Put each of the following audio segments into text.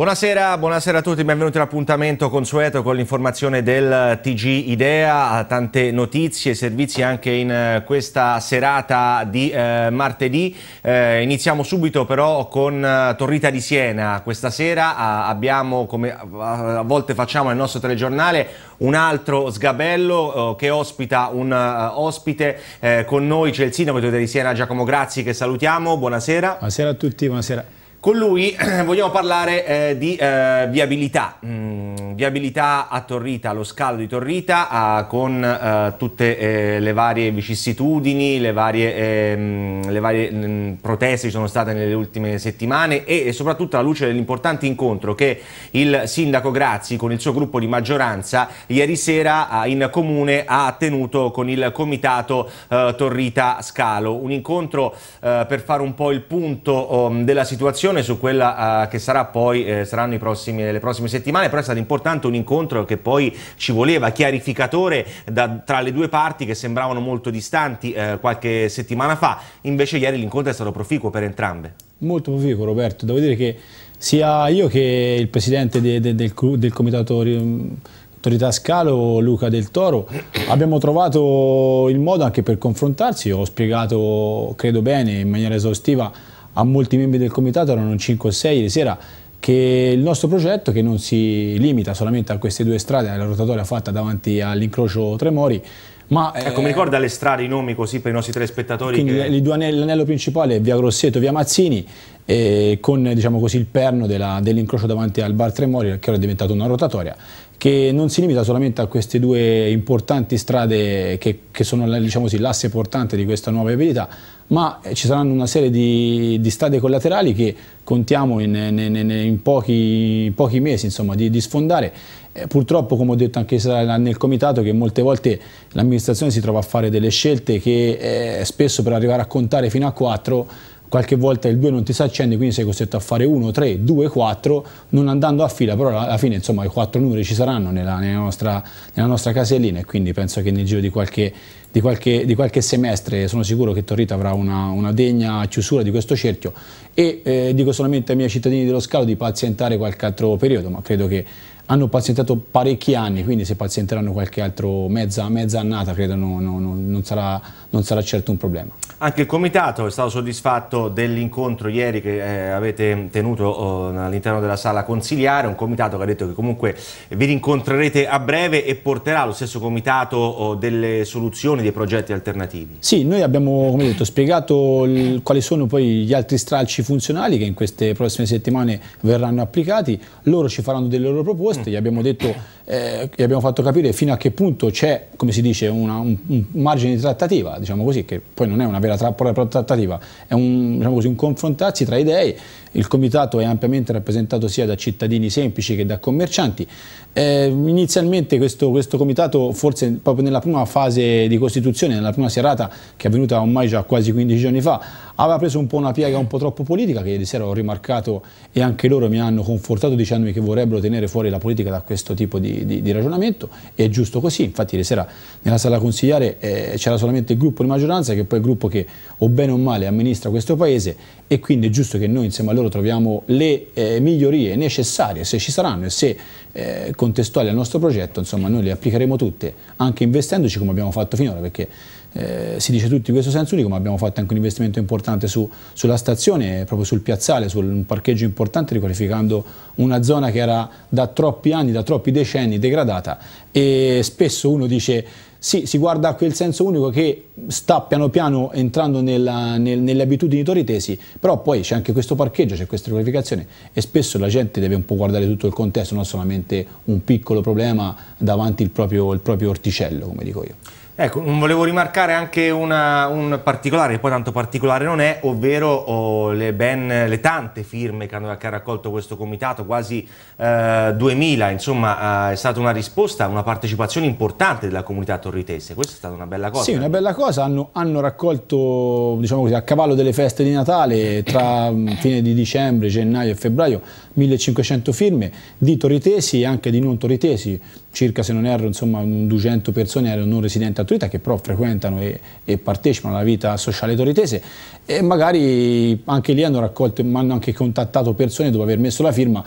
Buonasera, buonasera, a tutti, benvenuti all'appuntamento consueto con l'informazione del TG Idea, tante notizie e servizi anche in eh, questa serata di eh, martedì. Eh, iniziamo subito però con eh, Torrita di Siena, questa sera ah, abbiamo come eh, a volte facciamo nel nostro telegiornale un altro sgabello che ospita un uh, ospite, con noi c'è il sindaco di Torrita di Siena Giacomo Grazzi che salutiamo, buonasera. Buonasera a tutti, buonasera. Con lui vogliamo parlare eh, di eh, viabilità, mm, viabilità a Torrita, allo scalo di Torrita, ah, con eh, tutte eh, le varie vicissitudini, le varie, mh, ehm, le varie mh, mm, proteste ci sono state nelle ultime settimane e, e soprattutto alla luce dell'importante incontro che il sindaco Grazzi con il suo gruppo di maggioranza ieri sera in comune ha tenuto con il comitato eh, Torrita Scalo, un incontro eh, per fare un po' il punto um, della situazione valutazione su quella uh, che sarà poi, eh, saranno prossimi, le prossime settimane, però è stato importante un incontro che poi ci voleva, chiarificatore da, tra le due parti che sembravano molto distanti eh, qualche settimana fa, invece ieri l'incontro è stato proficuo per entrambe. Molto proficuo Roberto, devo dire che sia io che il presidente de, de, del, del, comitato mm, autorità Scalo, Luca Del Toro, abbiamo trovato il modo anche per confrontarsi, ho spiegato, credo bene, in maniera esaustiva a molti membri del comitato, erano 5 o 6 ieri sera, che il nostro progetto, che non si limita solamente a queste due strade, alla rotatoria fatta davanti all'incrocio Tremori, ma, ecco, eh, mi ricorda le strade, i nomi così per i nostri telespettatori? Quindi che... l'anello principale è via Grosseto, via Mazzini, eh, con diciamo così, il perno dell'incrocio davanti al bar Tremori, che ora è diventato una rotatoria, che non si limita solamente a queste due importanti strade che, che sono diciamo sì, l'asse portante di questa nuova viabilità, ma eh, ci saranno una serie di, di strade collaterali che contiamo in, in, in pochi, pochi, mesi insomma, di, di sfondare eh, purtroppo, come ho detto anche nel comitato, che molte volte l'amministrazione si trova a fare delle scelte che eh, spesso per arrivare a contare fino a quattro qualche volta il 2 non ti si accende, quindi sei costretto a fare 1, 3, 2, 4, non andando a fila, però alla fine insomma i 4 numeri ci saranno nella, nella, nostra, nella nostra casellina e quindi penso che nel giro di qualche di qualche, di qualche semestre sono sicuro che Torrito avrà una, una degna chiusura di questo cerchio e eh, dico solamente ai miei cittadini dello Scalo di pazientare qualche altro periodo, ma credo che hanno pazientato parecchi anni, quindi se pazienteranno qualche altro mezza, mezza annata credo no, no, no, non, sarà, non, sarà, certo un problema. Anche il Comitato è stato soddisfatto dell'incontro ieri che eh, avete tenuto oh, all'interno della sala consiliare, un Comitato che ha detto che comunque vi rincontrerete a breve e porterà lo stesso Comitato oh, delle soluzioni propone dei progetti alternativi. Sì, noi abbiamo detto, spiegato il, quali sono poi gli altri stralci funzionali che in queste prossime settimane verranno applicati, loro ci faranno delle loro proposte, gli abbiamo, detto, eh, gli abbiamo fatto capire fino a che punto c'è, come si dice, una, un, un, margine di trattativa, diciamo così, che poi non è una vera trappola trattativa, è un, diciamo così, un confrontarsi tra idee, il comitato è ampiamente rappresentato sia da cittadini semplici che da commercianti, eh, inizialmente questo, questo comitato forse proprio nella prima fase di costruzione costituzione nella prima serata che è avvenuta ormai già quasi 15 giorni fa aveva preso un po' una piega un po' troppo politica che ieri sera ho rimarcato e anche loro mi hanno confortato dicendomi che vorrebbero tenere fuori la politica da questo tipo di, di, di ragionamento e è giusto così, infatti ieri sera nella sala consigliare eh, c'era solamente il gruppo di maggioranza che è poi il gruppo che o bene o male amministra questo paese e quindi è giusto che noi insieme a loro troviamo le eh, migliorie necessarie se ci saranno e se eh, contestuali al nostro progetto insomma noi le applicheremo tutte anche investendoci come abbiamo fatto finora perché eh, si dice tutti questo senso unico ma abbiamo fatto anche un investimento importante importante su, sulla stazione, proprio sul piazzale, su un parcheggio importante, riqualificando una zona che era da troppi anni, da troppi decenni degradata e spesso uno dice sì, si guarda a quel senso unico che sta piano piano entrando nella, nel, nelle abitudini toritesi, però poi c'è anche questo parcheggio, c'è questa riqualificazione e spesso la gente deve un po' guardare tutto il contesto, non solamente un piccolo problema davanti al proprio, proprio orticello, come dico io. Ecco, volevo rimarcare anche una, un particolare, che poi tanto particolare non è, ovvero oh, le, ben, le, tante firme che, hanno, che, ha raccolto questo comitato, quasi eh, 2000, insomma eh, è stata una risposta, una partecipazione importante della comunità torritese, questa è stata una bella cosa. Sì, una bella cosa, hanno, hanno raccolto diciamo così, a cavallo delle feste di Natale tra mm, fine di dicembre, gennaio e febbraio 1500 firme di torritesi e anche di non torritesi, circa se non erro insomma 200 persone erano non residenti a Torita che però frequentano e, e, partecipano alla vita sociale toritese e magari anche lì hanno raccolto e hanno anche contattato persone dopo aver messo la firma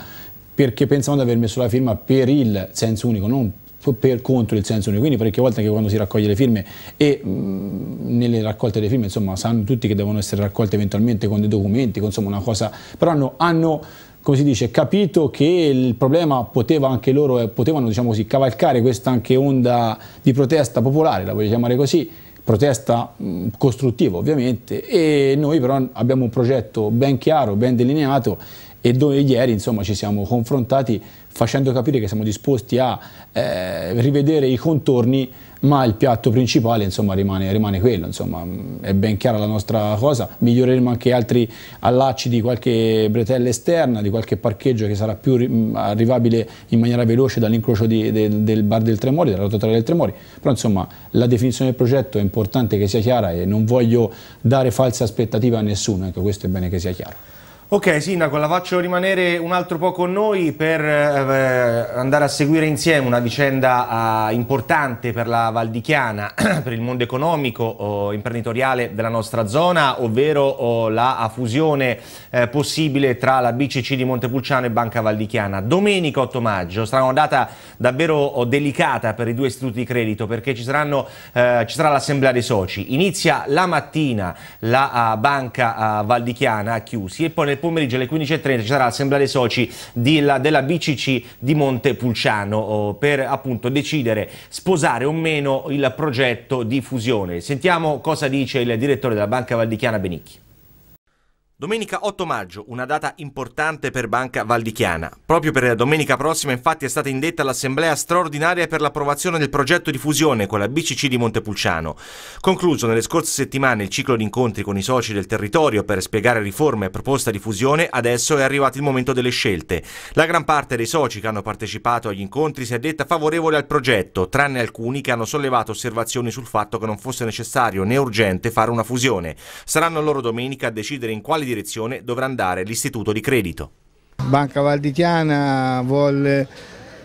perché pensavano di aver messo la firma per il senso unico, non per contro il senso unico, quindi parecchie volte che quando si raccoglie le firme e mh, nelle raccolte delle firme insomma sanno tutti che devono essere raccolte eventualmente con dei documenti, insomma una cosa, però hanno, hanno come si dice, capito che il problema poteva anche loro, eh, potevano diciamo così, cavalcare questa anche onda di protesta popolare, la voglio chiamare così, protesta costruttiva ovviamente, e noi però abbiamo un progetto ben chiaro, ben delineato e dove ieri insomma, ci siamo confrontati facendo capire che siamo disposti a eh, rivedere i contorni ma il piatto principale insomma, rimane, rimane, quello, insomma, è ben chiara la nostra cosa, miglioreremo anche altri allacci di qualche bretella esterna, di qualche parcheggio che sarà più mm, arrivabile in maniera veloce dall'incrocio del, del, bar del Tremori, della rotatoria del Tremori, però insomma la definizione del progetto è importante che sia chiara e non voglio dare false aspettative a nessuno, ecco questo è bene che sia chiaro. Ok Sindaco, la faccio rimanere un altro po' con noi per eh, andare a seguire insieme una vicenda eh, importante per la Valdichiana, per il mondo economico, oh, imprenditoriale della nostra zona, ovvero oh, la fusione eh, possibile tra la BCC di Montepulciano e Banca Valdichiana. Domenica 8 maggio sarà una data davvero oh, delicata per i due istituti di credito perché ci, saranno, eh, ci sarà l'assemblea dei soci. Inizia la mattina la uh, Banca uh, eh, Valdichiana a chiusi e poi nel pomeriggio alle 15.30 ci sarà l'assemblea dei soci la, della BCC di Montepulciano oh, per appunto decidere sposare o meno il progetto di fusione. Sentiamo cosa dice il direttore della Banca Valdichiana Benicchi. Domenica 8 maggio, una data importante per Banca Valdichiana. Proprio per la domenica prossima infatti è stata indetta l'assemblea straordinaria per l'approvazione del progetto di fusione con la BCC di Montepulciano. Concluso nelle scorse settimane il ciclo di incontri con i soci del territorio per spiegare riforme e proposta di fusione, adesso è arrivato il momento delle scelte. La gran parte dei soci che hanno partecipato agli incontri si è detta favorevole al progetto, tranne alcuni che hanno sollevato osservazioni sul fatto che non fosse necessario né urgente fare una fusione. Saranno loro domenica a decidere in quali direzione direzione dovrà andare l'istituto di credito. Banca Valditiana vuole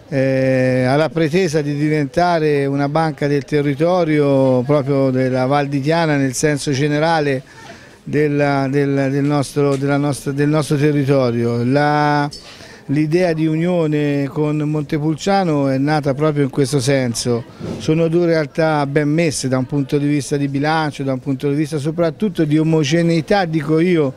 eh, alla pretesa di diventare una banca del territorio proprio della Val di Chiana nel senso generale della, del, del, nostro, nostra, del, nostro, territorio. l'idea di unione con Montepulciano è nata proprio in questo senso. Sono due realtà ben messe da un punto di vista di bilancio, da un punto di vista soprattutto di omogeneità, dico io,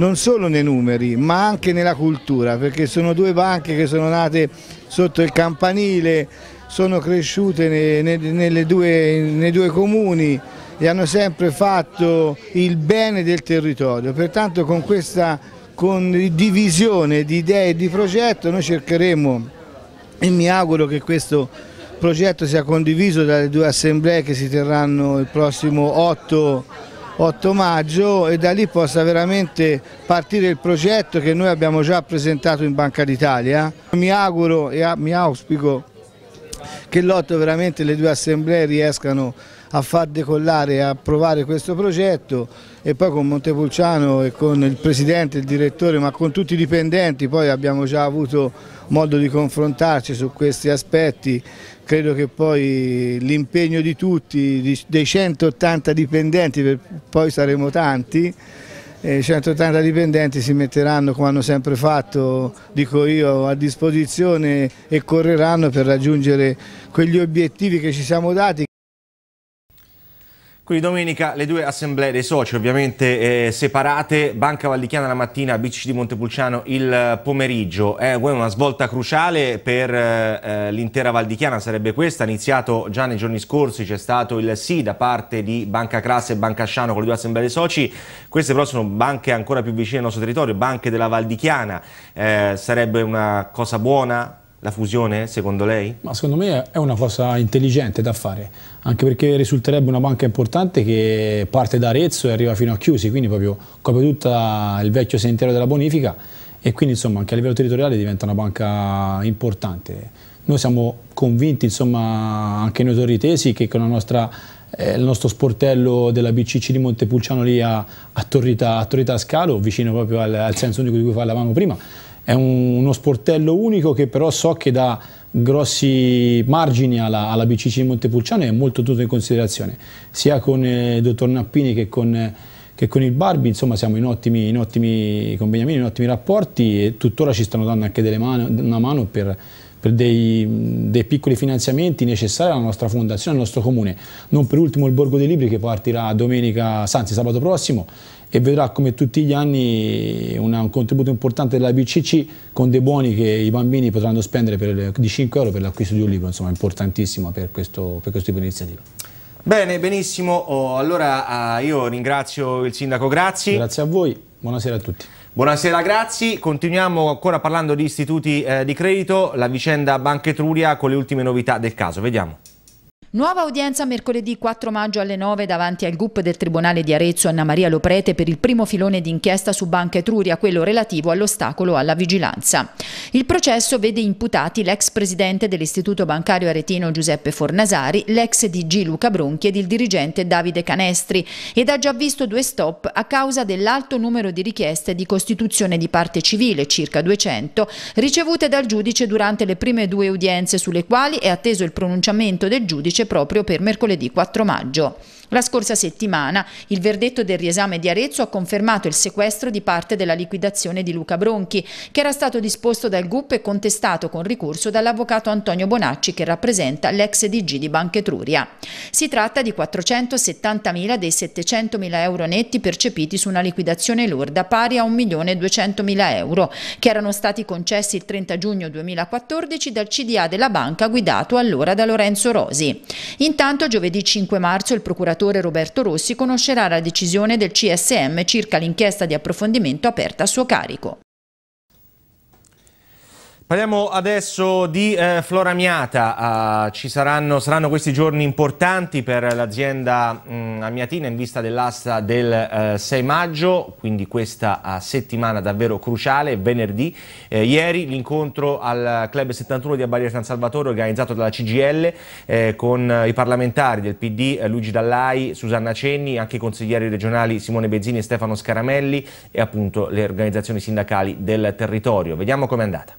non solo nei numeri ma anche nella cultura perché sono due banche che sono nate sotto il campanile, sono cresciute nei, nei, due, nei due comuni e hanno sempre fatto il bene del territorio, pertanto con questa con divisione di idee e di progetto noi cercheremo e mi auguro che questo progetto sia condiviso dalle due assemblee che si terranno il prossimo 8 8 maggio e da lì possa veramente partire il progetto che noi abbiamo già presentato in Banca d'Italia. Mi auguro e mi auspico che l'otto veramente le due assemblee riescano a far decollare e approvare questo progetto e poi con Montepulciano e con il presidente, il direttore ma con tutti i dipendenti poi abbiamo già avuto modo di confrontarci su questi aspetti credo che poi l'impegno di tutti, dei 180 dipendenti, poi saremo tanti, i eh, 180 dipendenti si metteranno come hanno sempre fatto, dico io, a disposizione e correranno per raggiungere quegli obiettivi che ci siamo dati. Quindi domenica le due assemblee dei soci ovviamente eh, separate, Banca Valdichiana la mattina, BC di Montepulciano il eh, pomeriggio. È eh, una svolta cruciale per eh, eh l'intera Valdichiana, sarebbe questa, iniziato già nei giorni scorsi, c'è stato il sì da parte di Banca Classe e Banca Sciano con le due assemblee dei soci, queste però sono banche ancora più vicine al nostro territorio, banche della Valdichiana, sarebbe una cosa buona la fusione secondo lei? Ma secondo me è una cosa intelligente da fare anche perché risulterebbe una banca importante che parte da Arezzo e arriva fino a Chiusi, quindi proprio copre tutto il vecchio sentiero della bonifica e quindi insomma anche a livello territoriale diventa una banca importante. Noi siamo convinti, insomma, anche noi torritesi, che con la nostra eh, il nostro sportello della BCC di Montepulciano lì a, a Torrita, a Torrita Scalo, vicino proprio al, al senso unico di cui parlavamo prima, è un, uno sportello unico che però so che dà grossi margini alla, alla BCC di Montepulciano e è molto tutto in considerazione, sia con eh, il dottor Nappini che con, che con, il Barbi, insomma siamo in ottimi, in ottimi con Beniamino, in ottimi rapporti e tuttora ci stanno dando anche mano, una mano per per dei, dei, piccoli finanziamenti necessari alla nostra fondazione, al nostro comune. Non per ultimo il Borgo dei Libri che partirà domenica, anzi sabato prossimo e vedrà come tutti gli anni una, un contributo importante della BCC con dei buoni che i bambini potranno spendere per, di 5 euro per l'acquisto di un libro, insomma importantissimo per questo, per questo tipo di iniziativa. Bene, benissimo. Oh, allora ah, io ringrazio il sindaco Grazzi. Grazie a voi, buonasera a tutti. Buonasera grazie. continuiamo ancora parlando di istituti eh, di credito, la vicenda Banca Etruria con le ultime novità del caso, vediamo. Nuova udienza mercoledì 4 maggio alle 9 davanti al GUP del Tribunale di Arezzo Anna Maria Loprete per il primo filone d'inchiesta su Banca Etruria, quello relativo all'ostacolo alla vigilanza. Il processo vede imputati l'ex presidente dell'Istituto Bancario Aretino Giuseppe Fornasari, l'ex DG Luca Bronchi ed il dirigente Davide Canestri ed ha già visto due stop a causa dell'alto numero di richieste di costituzione di parte civile, circa 200, ricevute dal giudice durante le prime due udienze sulle quali è atteso il pronunciamento del giudice proprio per mercoledì 4 maggio. La scorsa settimana il verdetto del riesame di Arezzo ha confermato il sequestro di parte della liquidazione di Luca Bronchi, che era stato disposto dal GUP e contestato con ricorso dall'avvocato Antonio Bonacci, che rappresenta l'ex DG di Banca Etruria. Si tratta di 470.000 dei 700.000 euro netti percepiti su una liquidazione lorda pari a 1.200.000 euro, che erano stati concessi il 30 giugno 2014 dal CDA della banca guidato allora da Lorenzo Rosi. Intanto giovedì 5 marzo il procuratore procuratore Roberto Rossi conoscerà la decisione del CSM circa l'inchiesta di approfondimento aperta a suo carico. Parliamo adesso di eh, Flora Miata, uh, ci saranno, saranno, questi giorni importanti per l'azienda mm, amiatina in vista dell'asta del uh, eh, 6 maggio, quindi questa uh, settimana davvero cruciale, venerdì. Eh, ieri l'incontro al Club 71 di Abbagliere San Salvatore organizzato dalla CGL eh, con eh, i parlamentari del PD eh, Luigi Dallai, Susanna Cenni, anche i consiglieri regionali Simone Bezzini e Stefano Scaramelli e appunto le organizzazioni sindacali del territorio. Vediamo com'è andata.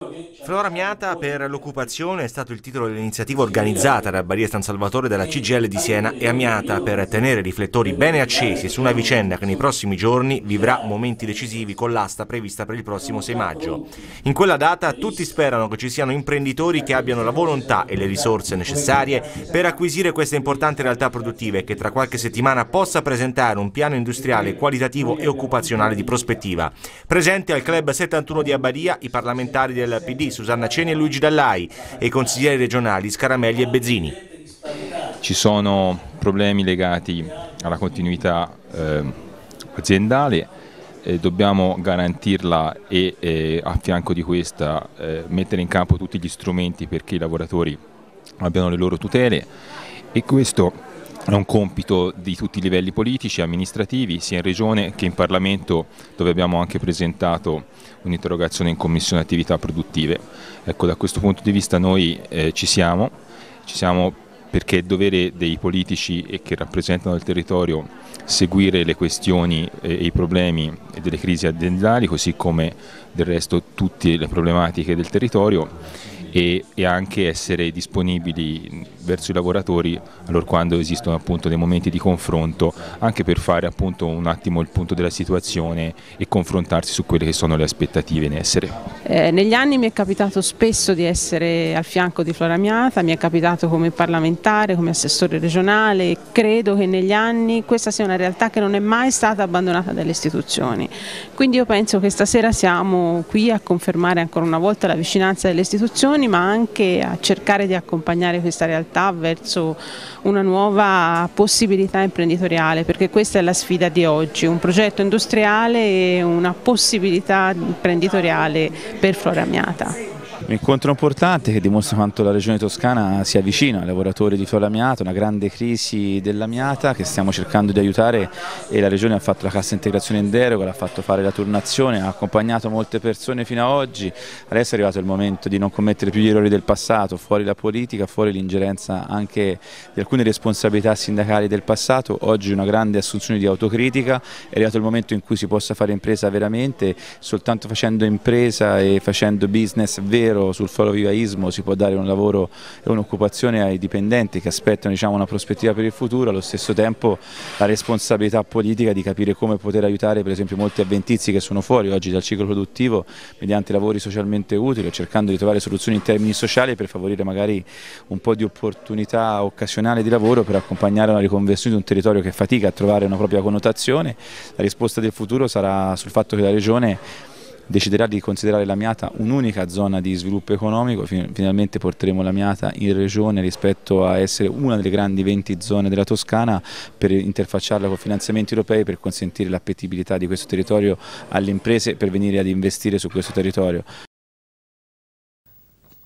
alguém Flora Miata per l'occupazione è stato il titolo dell'iniziativa organizzata da Baria San Salvatore dalla CGL di Siena e Amiata per tenere i riflettori bene accesi su una vicenda che nei prossimi giorni vivrà momenti decisivi con l'asta prevista per il prossimo 6 maggio. In quella data tutti sperano che ci siano imprenditori che abbiano la volontà e le risorse necessarie per acquisire queste importanti realtà produttive e che tra qualche settimana possa presentare un piano industriale qualitativo e occupazionale di prospettiva. Presenti al Club 71 di Abbadia i parlamentari del PD Susanna Ceni e Luigi Dallai e i consiglieri regionali Scaramelli e Bezzini. Ci sono problemi legati alla continuità eh, aziendale, eh, dobbiamo garantirla e eh, a fianco di questa eh, mettere in campo tutti gli strumenti perché i lavoratori abbiano le loro tutele e questo è un compito di tutti i livelli politici e amministrativi, sia in Regione che in Parlamento, dove abbiamo anche presentato un'interrogazione in Commissione Attività Produttive. Ecco, da questo punto di vista noi eh, ci siamo, ci siamo perché è dovere dei politici e che rappresentano il territorio seguire le questioni e i problemi delle crisi aziendali, così come del resto tutte le problematiche del territorio e, e, anche essere disponibili verso i lavoratori allora quando esistono appunto dei momenti di confronto anche per fare appunto un attimo il punto della situazione e confrontarsi su quelle che sono le aspettative in essere. Eh, negli anni mi è capitato spesso di essere al fianco di Flora Miata, mi è capitato come parlamentare, come assessore regionale credo che negli anni questa sia una realtà che non è mai stata abbandonata dalle istituzioni. Quindi io penso che stasera siamo qui a confermare ancora una volta la vicinanza delle istituzioni istituzioni ma anche a cercare di accompagnare questa realtà verso una nuova possibilità imprenditoriale perché questa è la sfida di oggi, un progetto industriale e una possibilità imprenditoriale per Flora Amiata. Un incontro importante che dimostra quanto la regione toscana sia vicina ai lavoratori di Tolamiato, una grande crisi dell'Amiata che stiamo cercando di aiutare e la regione ha fatto la cassa integrazione in deroga, l'ha fatto fare la turnazione, ha accompagnato molte persone fino ad oggi, adesso è arrivato il momento di non commettere più gli errori del passato, fuori la politica, fuori l'ingerenza anche di alcune responsabilità sindacali del passato, oggi una grande assunzione di autocritica, è arrivato il momento in cui si possa fare impresa veramente, soltanto facendo impresa e facendo business vero zero sul vivaismo si può dare un lavoro e un'occupazione ai dipendenti che aspettano diciamo, una prospettiva per il futuro, allo stesso tempo la responsabilità politica di capire come poter aiutare per esempio molti avventizi che sono fuori oggi dal ciclo produttivo mediante lavori socialmente utili, cercando di trovare soluzioni in termini sociali per favorire magari un po' di opportunità occasionale di lavoro per accompagnare una riconversione di un territorio che fatica a trovare una propria connotazione. La risposta del futuro sarà sul fatto che la Regione deciderà di considerare la Miata un'unica zona di sviluppo economico, finalmente porteremo la Miata in regione rispetto a essere una delle grandi 20 zone della Toscana per interfacciarla con finanziamenti europei per consentire l'appetibilità di questo territorio alle imprese per venire ad investire su questo territorio.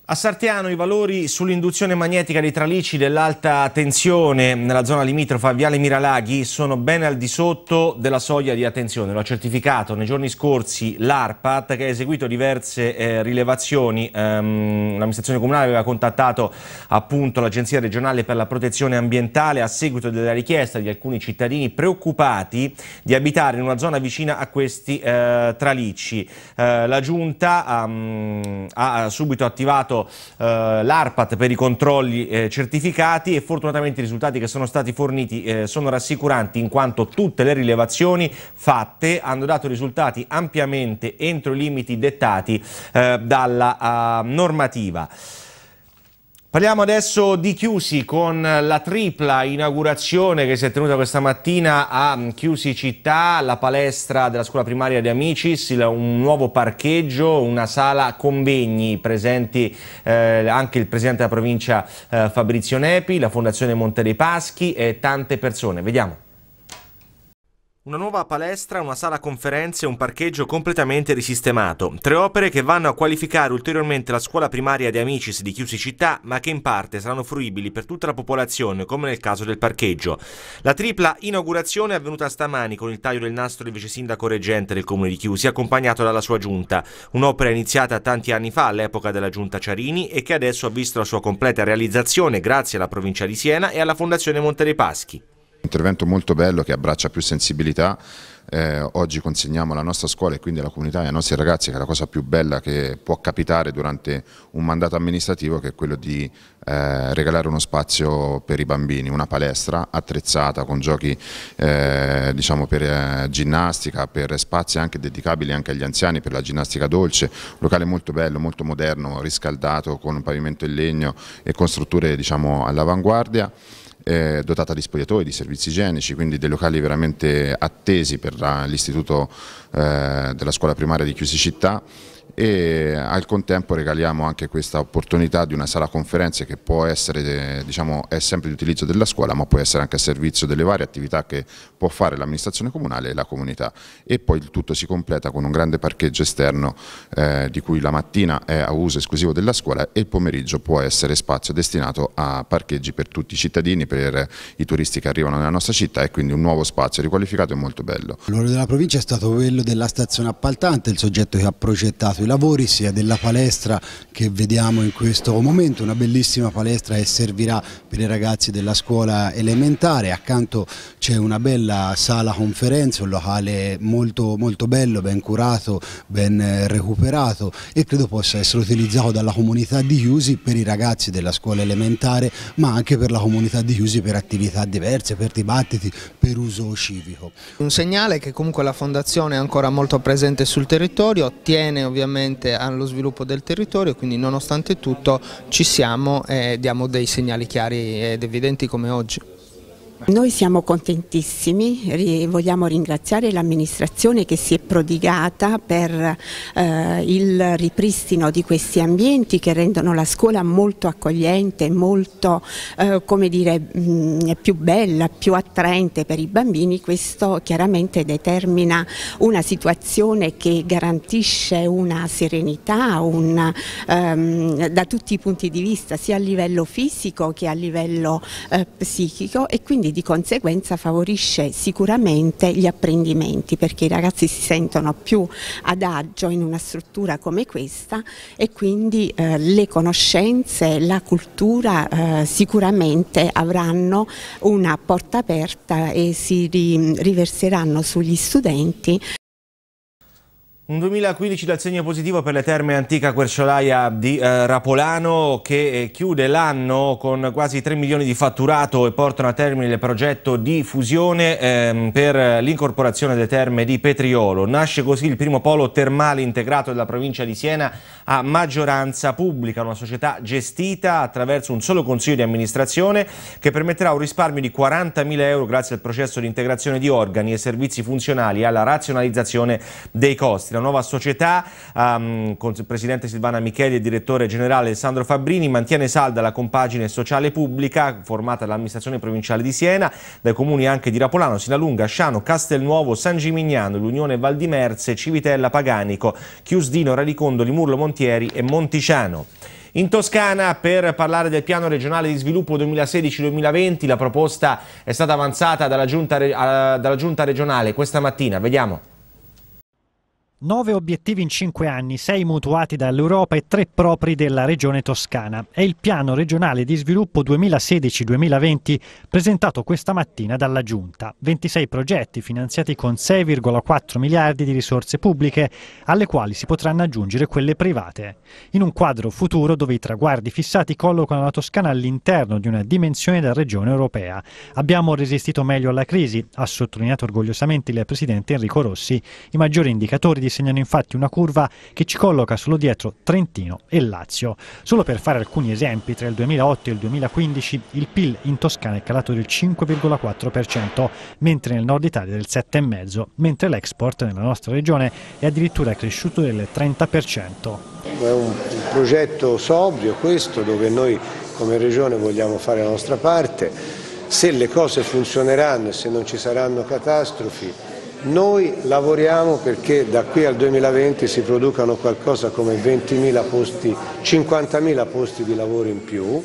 A Sartiano i valori sull'induzione magnetica dei tralici dell'alta tensione nella zona limitrofa a Viale Miralaghi sono ben al di sotto della soglia di attenzione. Lo ha certificato nei giorni scorsi l'ARPAT che ha eseguito diverse eh, rilevazioni. Ehm, l'amministrazione comunale aveva contattato appunto l'Agenzia regionale per la protezione ambientale a seguito della richiesta di alcuni cittadini preoccupati di abitare in una zona vicina a questi eh, tralici. Eh, la Giunta ehm, ha, ha subito attivato utilizzato eh, l'ARPAT per i controlli eh, certificati e fortunatamente i risultati che sono stati forniti eh, sono rassicuranti in quanto tutte le rilevazioni fatte hanno dato risultati ampiamente entro i limiti dettati eh, dalla eh, normativa. Parliamo adesso di Chiusi con la tripla inaugurazione che si è tenuta questa mattina a mm, Chiusi Città, la palestra della scuola primaria di Amicis, un nuovo parcheggio, una sala convegni presenti eh, anche il presidente della provincia eh, Fabrizio Nepi, la fondazione Monte dei Paschi e tante persone. Vediamo. Una nuova palestra, una sala conferenze e un parcheggio completamente risistemato. Tre opere che vanno a qualificare ulteriormente la scuola primaria di Amicis di Chiusi Città, ma che in parte saranno fruibili per tutta la popolazione, come nel caso del parcheggio. La tripla inaugurazione è avvenuta stamani con il taglio del nastro del vice sindaco reggente del comune di Chiusi, accompagnato dalla sua giunta. Un'opera iniziata tanti anni fa, all'epoca della giunta Ciarini, e che adesso ha visto la sua completa realizzazione grazie alla provincia di Siena e alla Fondazione Monte dei Paschi. Intervento molto bello che abbraccia più sensibilità, eh, oggi consegniamo alla nostra scuola e quindi alla comunità e ai nostri ragazzi che è la cosa più bella che può capitare durante un mandato amministrativo che è quello di eh, regalare uno spazio per i bambini, una palestra attrezzata con giochi eh, diciamo per eh, ginnastica, per spazi anche dedicabili anche agli anziani, per la ginnastica dolce, un locale molto bello, molto moderno, riscaldato con un pavimento in legno e con strutture diciamo, all'avanguardia eh, dotata di spogliatoi, di servizi igienici, quindi dei locali veramente attesi per eh, l'istituto eh, della scuola primaria di Chiusi Città e al contempo regaliamo anche questa opportunità di una sala conferenze che può essere, eh, diciamo, è sempre di utilizzo della scuola ma può essere anche a servizio delle varie attività che può fare l'amministrazione comunale e la comunità e poi il tutto si completa con un grande parcheggio esterno eh, di cui la mattina è a uso esclusivo della scuola e il pomeriggio può essere spazio destinato a parcheggi per tutti i cittadini, per i turisti che arrivano nella nostra città e quindi un nuovo spazio riqualificato e molto bello. L'onore della provincia è stato quello della stazione appaltante, il soggetto che ha progettato i lavori sia della palestra che vediamo in questo momento, una bellissima palestra che servirà per i ragazzi della scuola elementare, accanto c'è una bella sala conferenze, un locale molto, molto bello, ben curato, ben eh, recuperato e credo possa essere utilizzato dalla comunità di Chiusi per i ragazzi della scuola elementare ma anche per la comunità di Chiusi per attività diverse, per dibattiti, per uso civico. Un segnale che comunque la fondazione è ancora molto presente sul territorio, tiene ovviamente relativamente allo sviluppo del territorio, quindi nonostante tutto ci siamo e diamo dei segnali chiari ed evidenti come oggi. Noi siamo contentissimi, vogliamo ringraziare l'amministrazione che si è prodigata per eh, il ripristino di questi ambienti che rendono la scuola molto accogliente, molto eh, come dire, mh, mm, più bella, più attraente per i bambini. Questo chiaramente determina una situazione che garantisce una serenità una, um, ehm, da tutti i punti di vista, sia a livello fisico che a livello eh, psichico e quindi di conseguenza favorisce sicuramente gli apprendimenti perché i ragazzi si sentono più ad agio in una struttura come questa e quindi eh, le conoscenze, la cultura eh, sicuramente avranno una porta aperta e si ri riverseranno sugli studenti. Un 2015 dal segno positivo per le terme antica Querciolaia di eh, Rapolano che eh, chiude l'anno con quasi 3 milioni di fatturato e portano a termine il progetto di fusione ehm, per l'incorporazione delle terme di Petriolo. Nasce così il primo polo termale integrato della provincia di Siena a maggioranza pubblica, una società gestita attraverso un solo consiglio di amministrazione che permetterà un risparmio di 40.000 euro grazie al processo di integrazione di organi e servizi funzionali e alla razionalizzazione dei costi. La nuova società, um, con il presidente Silvana Micheli e il direttore generale Alessandro Fabbrini, mantiene salda la compagine sociale pubblica formata dall'amministrazione provinciale di Siena, dai comuni anche di Rapolano, Sinalunga, Sciano, Castelnuovo, San Gimignano, l'Unione Val di Merse, Civitella Paganico, Chiusdino, Radicondoli, Murlo Montieri e Monticiano. In Toscana per parlare del piano regionale di sviluppo 2016-2020 la proposta è stata avanzata dalla giunta, dalla giunta regionale questa mattina, vediamo. Nove obiettivi in cinque anni, sei mutuati dall'Europa e tre propri della regione toscana. È il piano regionale di sviluppo 2016-2020 presentato questa mattina dalla Giunta. 26 progetti finanziati con 6,4 miliardi di risorse pubbliche, alle quali si potranno aggiungere quelle private. In un quadro futuro dove i traguardi fissati collocano la Toscana all'interno di una dimensione della regione europea. Abbiamo resistito meglio alla crisi, ha sottolineato orgogliosamente il presidente Enrico Rossi. I maggiori indicatori di segnano infatti una curva che ci colloca solo dietro Trentino e Lazio. Solo per fare alcuni esempi, tra il 2008 e il 2015 il PIL in Toscana è calato del 5,4%, mentre nel nord Italia del 7,5%, mentre l'export nella nostra regione è addirittura cresciuto del 30%. È un progetto sobrio questo, dove noi come regione vogliamo fare la nostra parte, se le cose funzioneranno e se non ci saranno catastrofi noi lavoriamo perché da qui al 2020 si producano qualcosa come 20.000 posti, 50.000 posti di lavoro in più,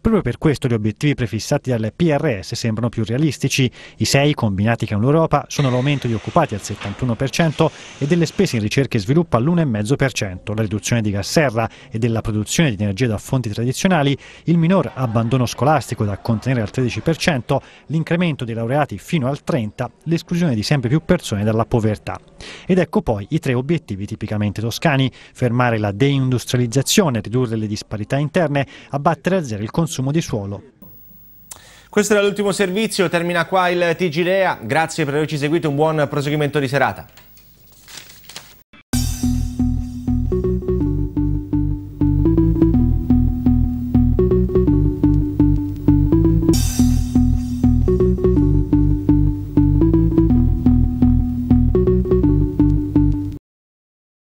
Proprio per questo gli obiettivi prefissati dal PRS sembrano più realistici. I sei combinati con l'Europa sono l'aumento di occupati al 71% e delle spese in ricerca e sviluppo all'1,5%, la riduzione di gas serra e della produzione di energia da fonti tradizionali, il minor abbandono scolastico da contenere al 13%, l'incremento dei laureati fino al 30%, l'esclusione di sempre più persone dalla povertà. Ed ecco poi i tre obiettivi tipicamente toscani, fermare la deindustrializzazione, ridurre le disparità interne, abbattere a zero il consumo consumo di suolo. Questo era l'ultimo servizio, termina qua il TG Rea. Grazie per averci seguito, un buon proseguimento di serata.